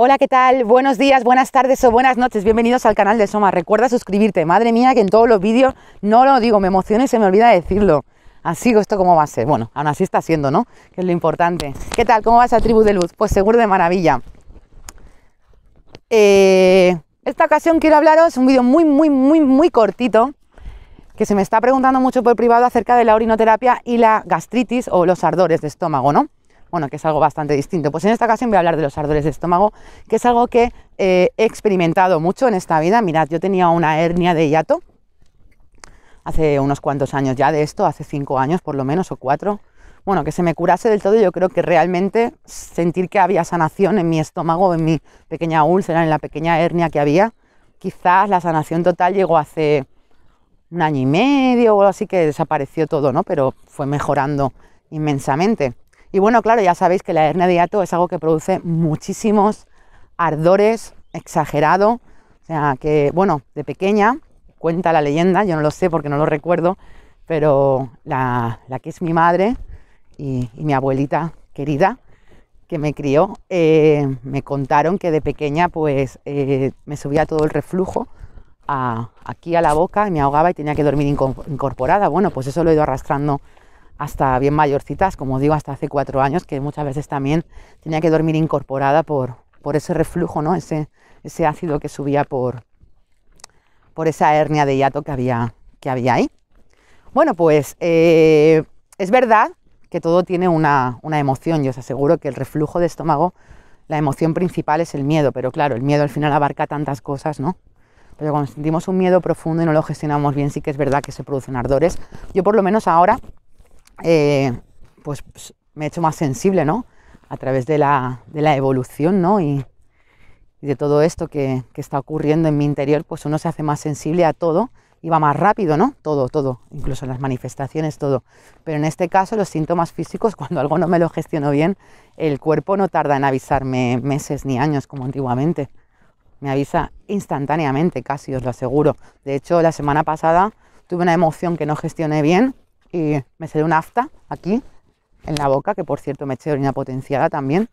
Hola, ¿qué tal? Buenos días, buenas tardes o buenas noches. Bienvenidos al canal de Soma. Recuerda suscribirte. Madre mía, que en todos los vídeos no lo digo, me emociona y se me olvida decirlo. Así, ¿esto cómo va a ser? Bueno, aún así está siendo, ¿no? Que es lo importante. ¿Qué tal? ¿Cómo vas a tribu de luz? Pues seguro de maravilla. Eh, esta ocasión quiero hablaros un vídeo muy, muy, muy, muy cortito que se me está preguntando mucho por privado acerca de la orinoterapia y la gastritis o los ardores de estómago, ¿no? bueno, que es algo bastante distinto. Pues en esta ocasión voy a hablar de los ardores de estómago, que es algo que eh, he experimentado mucho en esta vida. Mirad, yo tenía una hernia de hiato hace unos cuantos años ya de esto, hace cinco años por lo menos o cuatro. Bueno, que se me curase del todo, yo creo que realmente sentir que había sanación en mi estómago, en mi pequeña úlcera, en la pequeña hernia que había, quizás la sanación total llegó hace un año y medio o así que desapareció todo, ¿no? Pero fue mejorando inmensamente. Y bueno, claro, ya sabéis que la hernia de hiato es algo que produce muchísimos ardores, exagerado. O sea, que bueno, de pequeña, cuenta la leyenda, yo no lo sé porque no lo recuerdo, pero la, que es mi madre y, mi abuelita querida que me crió, eh, me contaron que de pequeña pues eh, me subía todo el reflujo a, aquí a la boca y me ahogaba y tenía que dormir incorporada. Bueno, pues eso lo he ido arrastrando hasta bien mayorcitas, como digo, hasta hace cuatro años, que muchas veces también tenía que dormir incorporada por, por ese reflujo, ¿no? ese, ese ácido que subía por, por esa hernia de hiato que había, que había ahí. Bueno, pues eh, es verdad que todo tiene una, una emoción, yo os aseguro que el reflujo de estómago, la emoción principal es el miedo, pero claro, el miedo al final abarca tantas cosas, ¿no? Pero cuando sentimos un miedo profundo y no lo gestionamos bien, sí que es verdad que se producen ardores. Yo por lo menos ahora eh, pues, pues, me he hecho más sensible, A través de la, evolución, ¿no? Y, de todo esto que, está ocurriendo en mi interior, pues uno se hace más sensible a todo y va más rápido, ¿no? Todo, todo, incluso las manifestaciones, todo. Pero en este caso, los síntomas físicos, cuando algo no me lo gestiono bien, el cuerpo no tarda en avisarme meses ni años como antiguamente. Me avisa instantáneamente, casi, os lo aseguro. De hecho, la semana pasada tuve una emoción que no gestioné bien y me salió una afta aquí en la boca, que por cierto me eché orina potenciada también,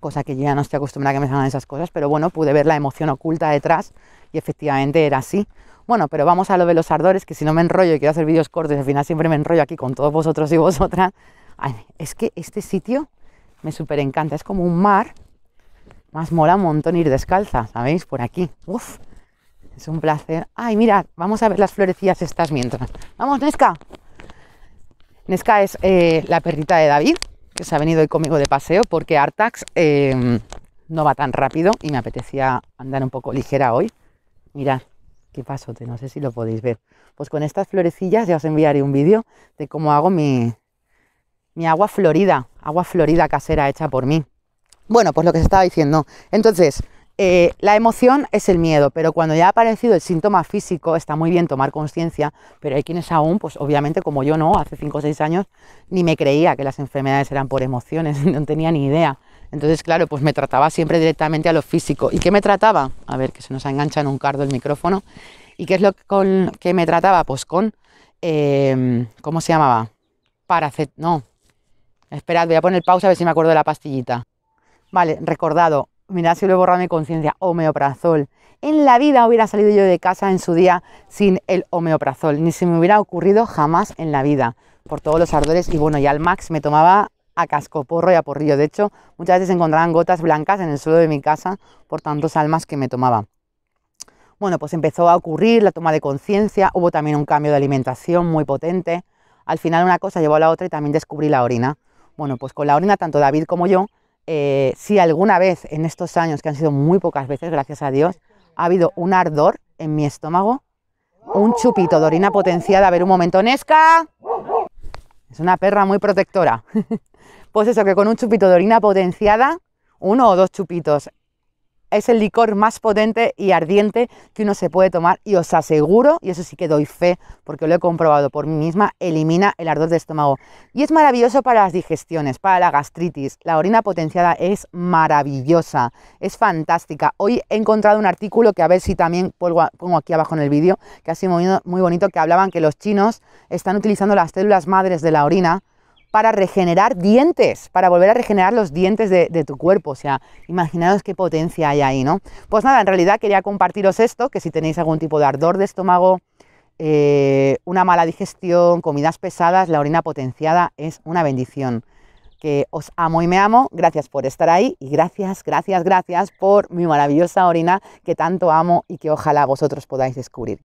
cosa que ya no estoy acostumbrada a que me salgan esas cosas, pero bueno, pude ver la emoción oculta detrás y efectivamente era así. Bueno, pero vamos a lo de los ardores, que si no me enrollo y quiero hacer vídeos cortos, al final siempre me enrollo aquí con todos vosotros y vosotras. es que este sitio me súper encanta, es como un mar, más mola un montón ir descalza, ¿sabéis? Por aquí. Uf, es un placer. Ay, mirad, vamos a ver las florecillas estas mientras. Vamos, Nesca. Nesca es eh, la perrita de David, que se ha venido hoy conmigo de paseo porque Artax em, no va tan rápido y me apetecía andar un poco ligera hoy. Mirad, qué pasote, no sé si lo podéis ver. Pues con estas florecillas ya os enviaré un vídeo de cómo hago mi, mi agua florida, agua florida casera hecha por mí. Bueno, pues lo que se estaba diciendo. Entonces, eh, la emoción es el miedo, pero cuando ya ha aparecido el síntoma físico, está muy bien tomar conciencia, pero hay quienes aún, pues obviamente como yo no, hace 5 o 6 años ni me creía que las enfermedades eran por emociones, no tenía ni idea. Entonces, claro, pues me trataba siempre directamente a lo físico. ¿Y qué me trataba? A ver, que se nos engancha en un cardo el micrófono. ¿Y qué es lo que, con, que me trataba? Pues con, em, ¿cómo se llamaba? Paracet... No. Esperad, voy a poner pausa a ver si me acuerdo de la pastillita. Vale, recordado, mira, si lo he borrado mi conciencia, homeoprazol. En la vida hubiera salido yo de casa en su día sin el homeoprazol, ni se me hubiera ocurrido jamás en la vida, por todos los ardores. Y bueno, ya al max me tomaba a cascoporro y a porrillo. De hecho, muchas veces encontraban gotas blancas en el suelo de mi casa por tantos almas que me tomaba. Bueno, pues empezó a ocurrir la toma de conciencia, hubo también un cambio de alimentación muy potente. Al final una cosa llevó a la otra y también descubrí la orina. Bueno, pues con la orina tanto David como yo eh, si alguna vez en estos años, que han sido muy pocas veces, gracias a Dios, ha habido un ardor en mi estómago, un chupito de orina potenciada, a ver un momento, Nesca. Es una perra muy protectora. pues eso, que con un chupito de orina potenciada, uno o dos chupitos es el licor más potente y ardiente que uno se puede tomar y os aseguro, y eso sí que doy fe porque lo he comprobado por mí misma, elimina el ardor de estómago. Y es maravilloso para las digestiones, para la gastritis. La orina potenciada es maravillosa, es fantástica. Hoy he encontrado un artículo que a ver si también pongo aquí abajo en el vídeo, que ha sido muy bonito, que hablaban que los chinos están utilizando las células madres de la orina para regenerar dientes, para volver a regenerar los dientes de, tu cuerpo. O sea, imaginaos qué potencia hay ahí, ¿no? Pues nada, en realidad quería compartiros esto, que si tenéis algún tipo de ardor de estómago, eh, una mala digestión, comidas pesadas, la orina potenciada es una bendición. Que os amo y me amo, gracias por estar ahí y gracias, gracias, gracias por mi maravillosa orina que tanto amo y que ojalá vosotros podáis descubrir.